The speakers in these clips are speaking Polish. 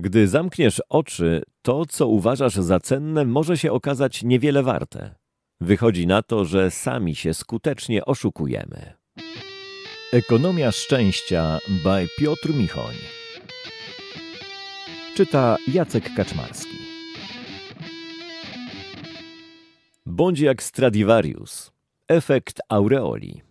Gdy zamkniesz oczy, to, co uważasz za cenne, może się okazać niewiele warte. Wychodzi na to, że sami się skutecznie oszukujemy. Ekonomia szczęścia by Piotr Michoń. Czyta Jacek Kaczmarski. Bądź jak Stradivarius. Efekt aureoli.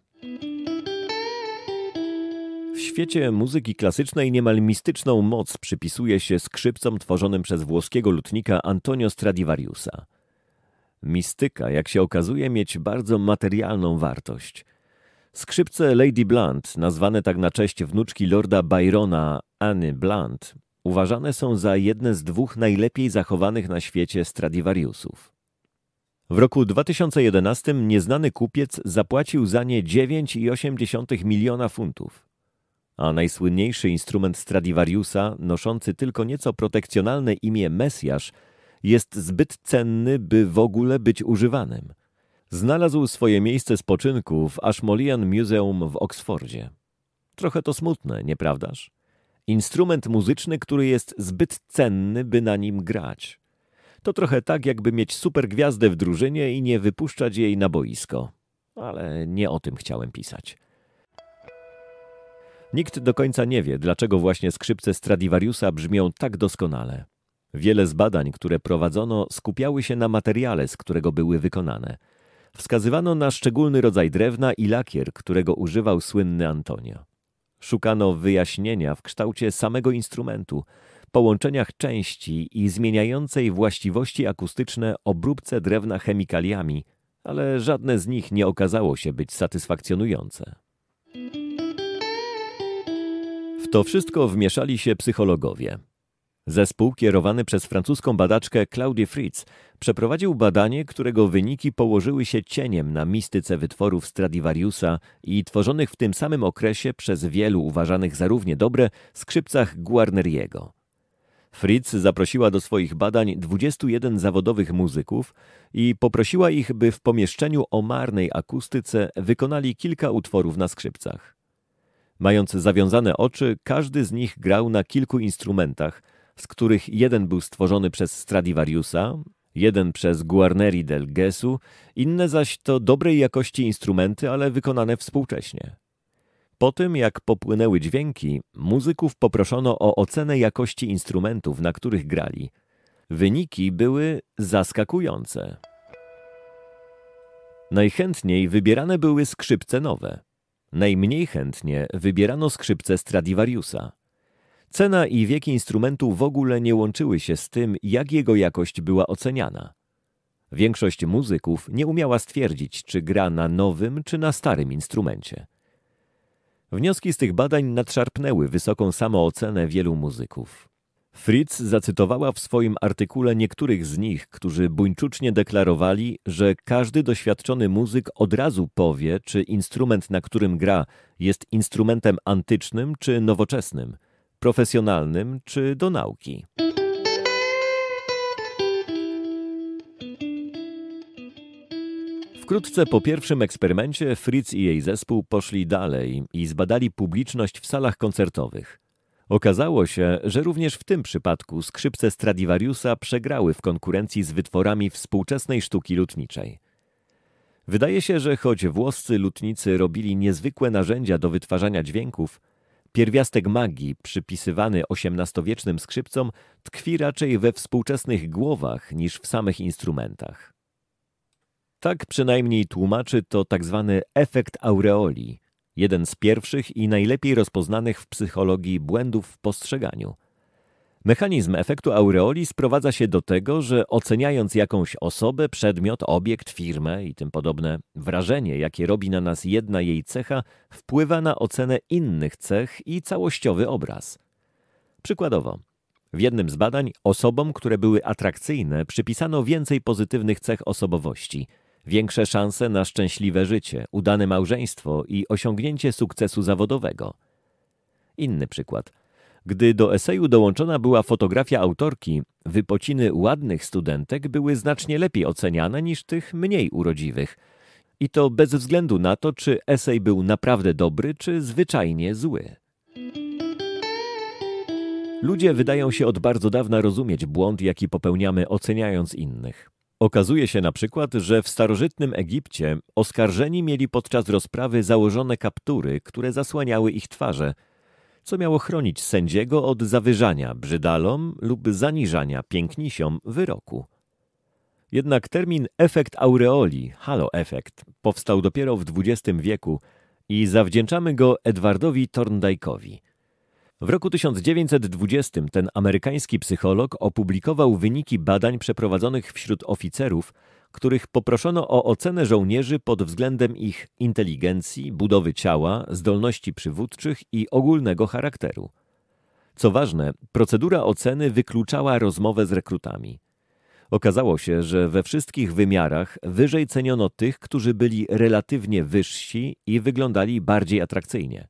W świecie muzyki klasycznej niemal mistyczną moc przypisuje się skrzypcom tworzonym przez włoskiego lutnika Antonio Stradivariusa. Mistyka, jak się okazuje, mieć bardzo materialną wartość. Skrzypce Lady Blunt, nazwane tak na cześć wnuczki lorda Byrona, Anny Blunt, uważane są za jedne z dwóch najlepiej zachowanych na świecie Stradivariusów. W roku 2011 nieznany kupiec zapłacił za nie 9,8 miliona funtów a najsłynniejszy instrument Stradivariusa, noszący tylko nieco protekcjonalne imię Mesjasz, jest zbyt cenny, by w ogóle być używanym. Znalazł swoje miejsce spoczynku w Ashmolean Museum w Oksfordzie. Trochę to smutne, nieprawdaż? Instrument muzyczny, który jest zbyt cenny, by na nim grać. To trochę tak, jakby mieć supergwiazdę w drużynie i nie wypuszczać jej na boisko. Ale nie o tym chciałem pisać. Nikt do końca nie wie, dlaczego właśnie skrzypce Stradivariusa brzmią tak doskonale. Wiele z badań, które prowadzono, skupiały się na materiale, z którego były wykonane. Wskazywano na szczególny rodzaj drewna i lakier, którego używał słynny Antonio. Szukano wyjaśnienia w kształcie samego instrumentu, połączeniach części i zmieniającej właściwości akustyczne obróbce drewna chemikaliami, ale żadne z nich nie okazało się być satysfakcjonujące to wszystko wmieszali się psychologowie. Zespół kierowany przez francuską badaczkę Claudie Fritz przeprowadził badanie, którego wyniki położyły się cieniem na mistyce wytworów Stradivariusa i tworzonych w tym samym okresie przez wielu uważanych za równie dobre skrzypcach Guarneriego. Fritz zaprosiła do swoich badań 21 zawodowych muzyków i poprosiła ich, by w pomieszczeniu o marnej akustyce wykonali kilka utworów na skrzypcach. Mając zawiązane oczy, każdy z nich grał na kilku instrumentach, z których jeden był stworzony przez Stradivariusa, jeden przez Guarneri del Gesu, inne zaś to dobrej jakości instrumenty, ale wykonane współcześnie. Po tym, jak popłynęły dźwięki, muzyków poproszono o ocenę jakości instrumentów, na których grali. Wyniki były zaskakujące. Najchętniej wybierane były skrzypce nowe – Najmniej chętnie wybierano skrzypce Stradivariusa. Cena i wiek instrumentu w ogóle nie łączyły się z tym, jak jego jakość była oceniana. Większość muzyków nie umiała stwierdzić, czy gra na nowym czy na starym instrumencie. Wnioski z tych badań nadszarpnęły wysoką samoocenę wielu muzyków. Fritz zacytowała w swoim artykule niektórych z nich, którzy buńczucznie deklarowali, że każdy doświadczony muzyk od razu powie, czy instrument, na którym gra, jest instrumentem antycznym czy nowoczesnym, profesjonalnym czy do nauki. Wkrótce po pierwszym eksperymencie Fritz i jej zespół poszli dalej i zbadali publiczność w salach koncertowych. Okazało się, że również w tym przypadku skrzypce Stradivariusa przegrały w konkurencji z wytworami współczesnej sztuki lutniczej. Wydaje się, że choć włoscy lutnicy robili niezwykłe narzędzia do wytwarzania dźwięków, pierwiastek magii przypisywany XVIII-wiecznym skrzypcom tkwi raczej we współczesnych głowach niż w samych instrumentach. Tak przynajmniej tłumaczy to tzw. Tak efekt aureoli – Jeden z pierwszych i najlepiej rozpoznanych w psychologii błędów w postrzeganiu. Mechanizm efektu aureoli sprowadza się do tego, że oceniając jakąś osobę, przedmiot, obiekt, firmę i tym podobne, wrażenie, jakie robi na nas jedna jej cecha, wpływa na ocenę innych cech i całościowy obraz. Przykładowo, w jednym z badań osobom, które były atrakcyjne, przypisano więcej pozytywnych cech osobowości – większe szanse na szczęśliwe życie, udane małżeństwo i osiągnięcie sukcesu zawodowego. Inny przykład. Gdy do eseju dołączona była fotografia autorki, wypociny ładnych studentek były znacznie lepiej oceniane niż tych mniej urodziwych. I to bez względu na to, czy esej był naprawdę dobry, czy zwyczajnie zły. Ludzie wydają się od bardzo dawna rozumieć błąd, jaki popełniamy oceniając innych. Okazuje się na przykład, że w starożytnym Egipcie oskarżeni mieli podczas rozprawy założone kaptury, które zasłaniały ich twarze, co miało chronić sędziego od zawyżania brzydalom lub zaniżania pięknisiom wyroku. Jednak termin efekt aureoli, halo efekt, powstał dopiero w XX wieku i zawdzięczamy go Edwardowi Thorndike'owi – w roku 1920 ten amerykański psycholog opublikował wyniki badań przeprowadzonych wśród oficerów, których poproszono o ocenę żołnierzy pod względem ich inteligencji, budowy ciała, zdolności przywódczych i ogólnego charakteru. Co ważne, procedura oceny wykluczała rozmowę z rekrutami. Okazało się, że we wszystkich wymiarach wyżej ceniono tych, którzy byli relatywnie wyżsi i wyglądali bardziej atrakcyjnie.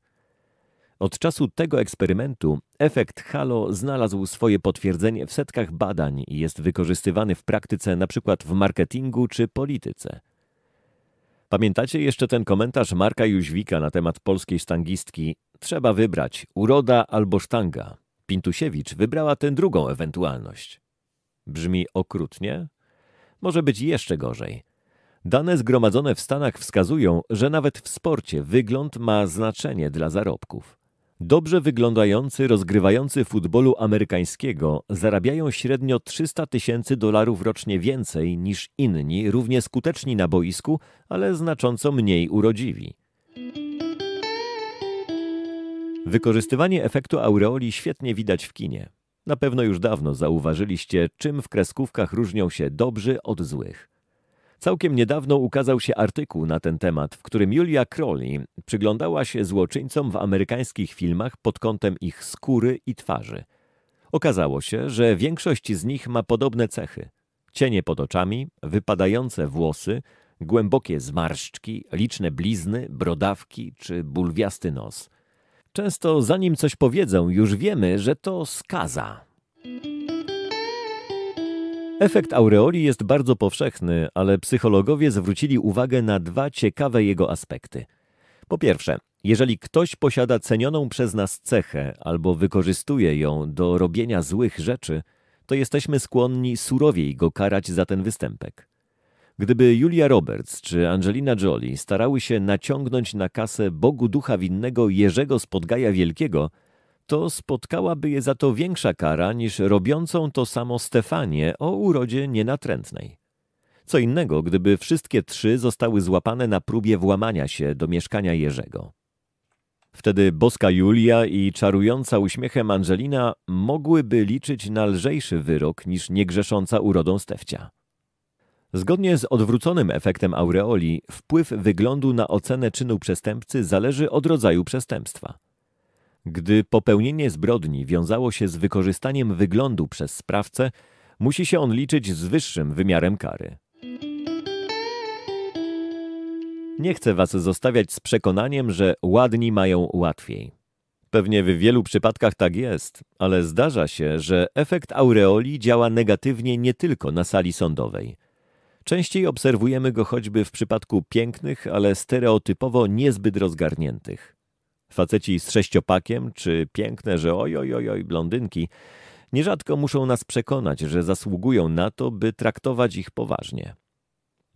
Od czasu tego eksperymentu efekt halo znalazł swoje potwierdzenie w setkach badań i jest wykorzystywany w praktyce np. w marketingu czy polityce. Pamiętacie jeszcze ten komentarz Marka Jóźwika na temat polskiej sztangistki? Trzeba wybrać uroda albo sztanga. Pintusiewicz wybrała tę drugą ewentualność. Brzmi okrutnie? Może być jeszcze gorzej. Dane zgromadzone w Stanach wskazują, że nawet w sporcie wygląd ma znaczenie dla zarobków. Dobrze wyglądający, rozgrywający futbolu amerykańskiego zarabiają średnio 300 tysięcy dolarów rocznie więcej niż inni, równie skuteczni na boisku, ale znacząco mniej urodziwi. Wykorzystywanie efektu aureoli świetnie widać w kinie. Na pewno już dawno zauważyliście, czym w kreskówkach różnią się dobrzy od złych. Całkiem niedawno ukazał się artykuł na ten temat, w którym Julia Crowley przyglądała się złoczyńcom w amerykańskich filmach pod kątem ich skóry i twarzy. Okazało się, że większość z nich ma podobne cechy. Cienie pod oczami, wypadające włosy, głębokie zmarszczki, liczne blizny, brodawki czy bulwiasty nos. Często zanim coś powiedzą, już wiemy, że to skaza. Efekt aureoli jest bardzo powszechny, ale psychologowie zwrócili uwagę na dwa ciekawe jego aspekty. Po pierwsze, jeżeli ktoś posiada cenioną przez nas cechę albo wykorzystuje ją do robienia złych rzeczy, to jesteśmy skłonni surowiej go karać za ten występek. Gdyby Julia Roberts czy Angelina Jolie starały się naciągnąć na kasę Bogu Ducha Winnego Jerzego z Wielkiego, to spotkałaby je za to większa kara niż robiącą to samo Stefanie o urodzie nienatrętnej. Co innego, gdyby wszystkie trzy zostały złapane na próbie włamania się do mieszkania Jerzego. Wtedy boska Julia i czarująca uśmiechem Angelina mogłyby liczyć na lżejszy wyrok niż niegrzesząca urodą Stefcia. Zgodnie z odwróconym efektem aureoli, wpływ wyglądu na ocenę czynu przestępcy zależy od rodzaju przestępstwa. Gdy popełnienie zbrodni wiązało się z wykorzystaniem wyglądu przez sprawcę, musi się on liczyć z wyższym wymiarem kary. Nie chcę Was zostawiać z przekonaniem, że ładni mają łatwiej. Pewnie w wielu przypadkach tak jest, ale zdarza się, że efekt aureoli działa negatywnie nie tylko na sali sądowej. Częściej obserwujemy go choćby w przypadku pięknych, ale stereotypowo niezbyt rozgarniętych. Faceci z sześciopakiem czy piękne, że oj, oj, oj, oj blondynki, nierzadko muszą nas przekonać, że zasługują na to, by traktować ich poważnie.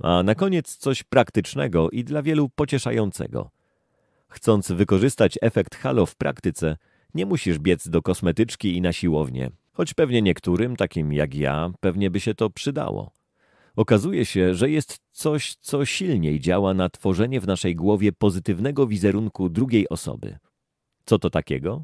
A na koniec coś praktycznego i dla wielu pocieszającego. Chcąc wykorzystać efekt halo w praktyce, nie musisz biec do kosmetyczki i na siłownię, choć pewnie niektórym, takim jak ja, pewnie by się to przydało. Okazuje się, że jest coś, co silniej działa na tworzenie w naszej głowie pozytywnego wizerunku drugiej osoby. Co to takiego?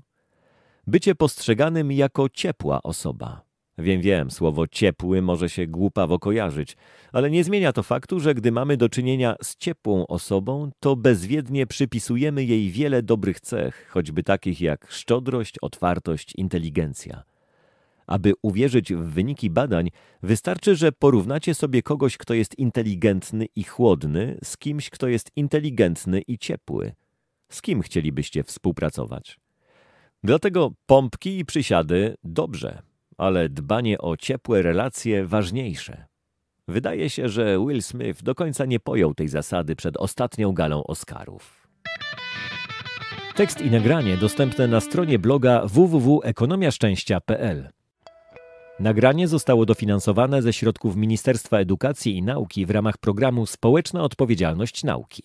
Bycie postrzeganym jako ciepła osoba. Wiem, wiem, słowo ciepły może się głupawo kojarzyć, ale nie zmienia to faktu, że gdy mamy do czynienia z ciepłą osobą, to bezwiednie przypisujemy jej wiele dobrych cech, choćby takich jak szczodrość, otwartość, inteligencja. Aby uwierzyć w wyniki badań, wystarczy, że porównacie sobie kogoś, kto jest inteligentny i chłodny, z kimś, kto jest inteligentny i ciepły. Z kim chcielibyście współpracować? Dlatego pompki i przysiady dobrze, ale dbanie o ciepłe relacje ważniejsze. Wydaje się, że Will Smith do końca nie pojął tej zasady przed ostatnią galą Oscarów. Tekst i nagranie dostępne na stronie bloga www.ekonomiaszczęścia.pl. Nagranie zostało dofinansowane ze środków Ministerstwa Edukacji i Nauki w ramach programu Społeczna Odpowiedzialność Nauki.